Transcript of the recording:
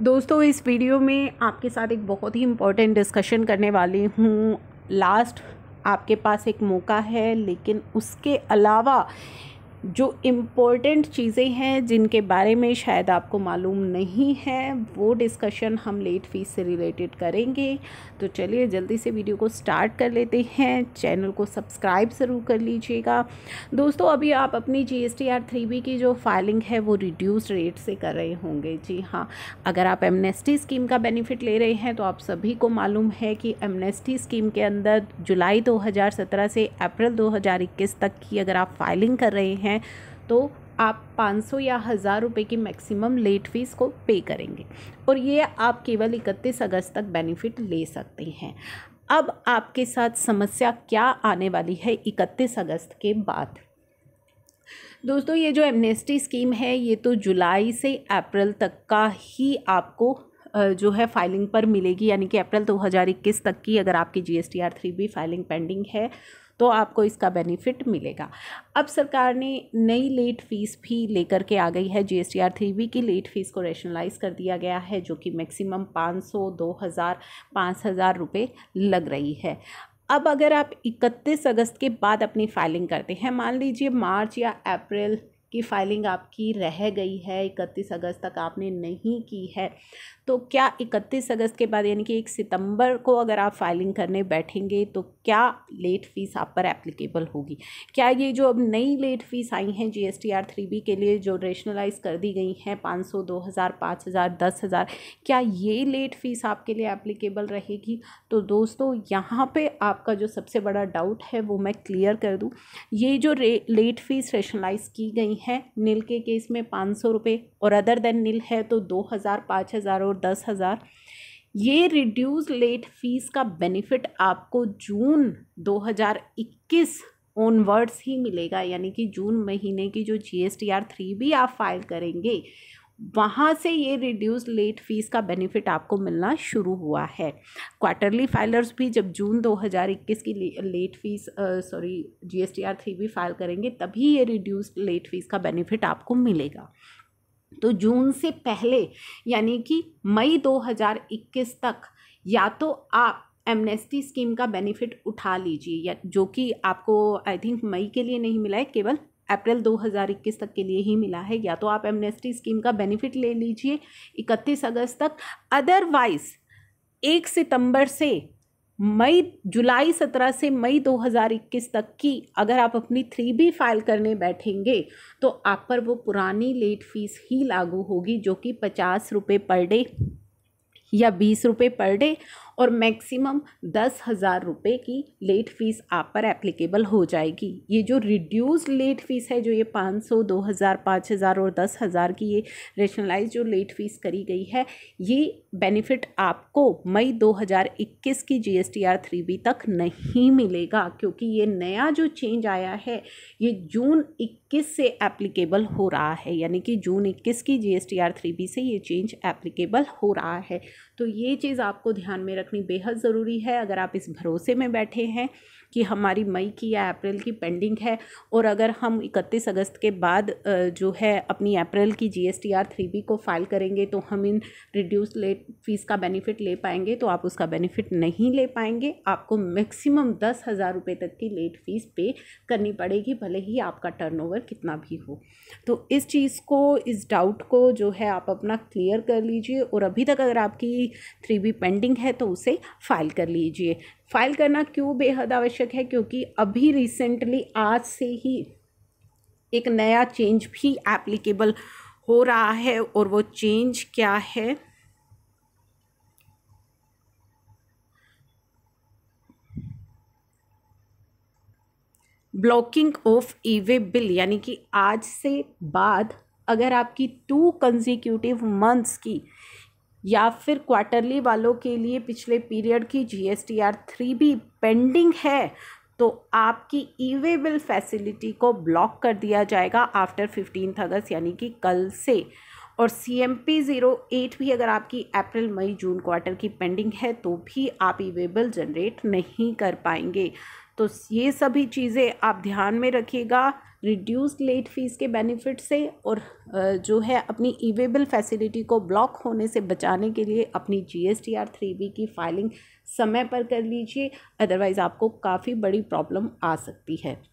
दोस्तों इस वीडियो में आपके साथ एक बहुत ही इम्पोर्टेंट डिस्कशन करने वाली हूँ लास्ट आपके पास एक मौका है लेकिन उसके अलावा जो इम्पोर्टेंट चीज़ें हैं जिनके बारे में शायद आपको मालूम नहीं है वो डिस्कशन हम लेट फीस से रिलेटेड करेंगे तो चलिए जल्दी से वीडियो को स्टार्ट कर लेते हैं चैनल को सब्सक्राइब ज़रूर कर लीजिएगा दोस्तों अभी आप अपनी G S T R three B की जो फाइलिंग है वो रिड्यूस रेट से कर रहे होंगे जी हाँ अगर आप एमनेस्टी स्कीम का बेनिफिट ले रहे हैं तो आप सभी को मालूम है कि एमनेस्टी स्कीम के अंदर जुलाई दो से अप्रैल दो तक की अगर आप फाइलिंग कर रहे हैं हैं तो आप 500 या हज़ार रुपये की मैक्सिमम लेट फीस को पे करेंगे और ये आप केवल 31 अगस्त तक बेनिफिट ले सकते हैं अब आपके साथ समस्या क्या आने वाली है 31 अगस्त के बाद दोस्तों ये जो एमनेस्टी स्कीम है ये तो जुलाई से अप्रैल तक का ही आपको जो है फाइलिंग पर मिलेगी यानी कि अप्रैल 2021 तक की अगर आपकी G S three B filing pending है तो आपको इसका बेनिफिट मिलेगा अब सरकार ने नई लेट फीस भी लेकर के आ गई है G S T R three B की लेट फीस को रेशनलाइज कर दिया गया है जो कि मैक्सिमम पाँच सौ दो हज़ार पाँच हज़ार रुपये लग रही है अब अगर आप 31 अगस्त के बाद अपनी फाइलिंग करते हैं मान लीजिए मार्च या अप्रैल की फाइलिंग आपकी रह गई है इकतीस अगस्त तक आपने नहीं की है तो क्या इकतीस अगस्त के बाद यानी कि एक सितंबर को अगर आप फाइलिंग करने बैठेंगे तो क्या लेट फीस आप पर एप्लीकेबल होगी क्या ये जो अब नई लेट फीस आई हैं G S T R three B के लिए जो रेशनलाइज कर दी गई हैं पाँच सौ दो हज़ार पाँच हज़ार दस हज़ार क्या ये लेट फीस आपके लिए एप्लीकेबल रहेगी तो दोस्तों यहाँ पर आपका जो सबसे बड़ा डाउट है वो मैं क्लियर कर दूँ ये जो लेट फीस रेशनलाइज की गई है नील के केस में पाँच सौ रुपये और अदर देन नील है तो दो हज़ार पाँच हज़ार और दस हज़ार ये रिड्यूस लेट फीस का बेनिफिट आपको जून 2021 ऑनवर्ड्स ही मिलेगा यानी कि जून महीने की जो G S T R three भी आप फाइल करेंगे वहाँ से ये रिड्यूस लेट फीस का बेनिफिट आपको मिलना शुरू हुआ है क्वार्टरली फाइलर्स भी जब जून 2021 की late fee sorry G S T R three भी फाइल करेंगे तभी ये रिड्यूस लेट फीस का बेनिफिट आपको मिलेगा तो जून से पहले यानी कि मई 2021 तक या तो आप एमनेस्टी स्कीम का बेनिफिट उठा लीजिए या जो कि आपको आई थिंक मई के लिए नहीं मिला है केवल अप्रैल 2021 तक के लिए ही मिला है या तो आप एमनेस्टी स्कीम का बेनिफिट ले लीजिए 31 अगस्त तक अदरवाइज एक सितंबर से मई जुलाई 17 से मई 2021 तक की अगर आप अपनी थ्री बी फाइल करने बैठेंगे तो आप पर वो पुरानी लेट फीस ही लागू होगी जो कि पचास रुपये पर डे या बीस रुपये पर डे और मैक्सिमम दस हज़ार रुपये की लेट फ़ीस आप पर एप्लीकेबल हो जाएगी ये जो रिड्यूस लेट फ़ीस है जो ये पाँच सौ दो हज़ार पाँच हज़ार और दस हज़ार की ये रेशनलाइज जो लेट फ़ीस करी गई है ये बेनिफिट आपको मई दो हज़ार इक्कीस की G S T R three B तक नहीं मिलेगा क्योंकि ये नया जो चेंज आया है ये जून इक्कीस से एप्लीकेबल हो रहा है यानी कि जून इक्कीस की G S T R three B से ये चेंज एप्लीकेबल हो रहा है तो ये चीज़ आपको ध्यान में रखनी बेहद ज़रूरी है अगर आप इस भरोसे में बैठे हैं कि हमारी मई की या अप्रैल की पेंडिंग है और अगर हम 31 अगस्त के बाद जो है अपनी अप्रैल की G S T R three B को फाइल करेंगे तो हम इन रिड्यूस लेट फीस का बेनिफिट ले पाएंगे तो आप उसका बेनिफिट नहीं ले पाएंगे आपको मैक्सिमम दस हज़ार रुपये तक की लेट फीस पे करनी पड़ेगी भले ही आपका टर्नओवर कितना भी हो तो इस चीज़ को इस डाउट को जो है आप अपना क्लियर कर लीजिए और अभी तक अगर आपकी थ्री बी पेंडिंग है तो उसे फाइल कर लीजिए फाइल करना क्यों बेहद आवश्यक है क्योंकि अभी रिसेंटली आज से ही एक नया चेंज भी एप्लीकेबल हो रहा है और वो चेंज क्या है ब्लॉकिंग ऑफ ईवे बिल यानी कि आज से बाद अगर आपकी टू कंजिक्यूटिव मंथ्स की या फिर क्वार्टरली वालों के लिए पिछले पीरियड की G S T R three भी पेंडिंग है तो आपकी ई वे बिल फैसिलिटी को ब्लॉक कर दिया जाएगा आफ्टर फिफ्टीन अगस्त यानी कि कल से और C M P zero eight भी अगर आपकी अप्रैल मई जून क्वार्टर की पेंडिंग है तो भी आप ई वे बिल जनरेट नहीं कर पाएंगे तो ये सभी चीज़ें आप ध्यान में रखिएगा रिड्यूस लेट फीस के बेनिफिट से और जो है अपनी ईवेबल फैसिलिटी को ब्लॉक होने से बचाने के लिए अपनी G S T R three B की फाइलिंग समय पर कर लीजिए अदरवाइज़ आपको काफ़ी बड़ी प्रॉब्लम आ सकती है